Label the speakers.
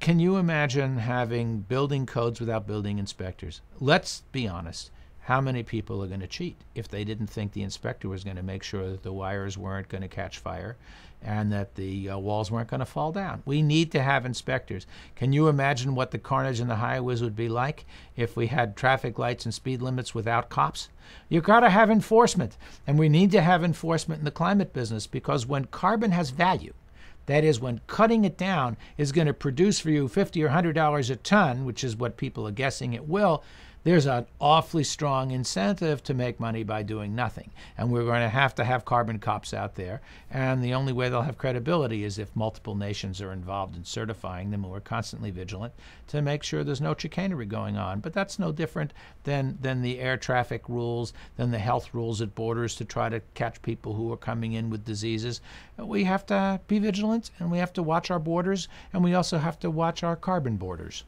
Speaker 1: can you imagine having building codes without building inspectors? Let's be honest. How many people are going to cheat if they didn't think the inspector was going to make sure that the wires weren't going to catch fire and that the uh, walls weren't going to fall down? We need to have inspectors. Can you imagine what the carnage in the highways would be like if we had traffic lights and speed limits without cops? You've got to have enforcement. And we need to have enforcement in the climate business because when carbon has value, that is, when cutting it down is going to produce for you 50 or $100 a ton, which is what people are guessing it will, there's an awfully strong incentive to make money by doing nothing. And we're going to have to have carbon cops out there. And the only way they'll have credibility is if multiple nations are involved in certifying them. we're constantly vigilant to make sure there's no chicanery going on. But that's no different than, than the air traffic rules, than the health rules at borders to try to catch people who are coming in with diseases. We have to be vigilant and we have to watch our borders and we also have to watch our carbon borders.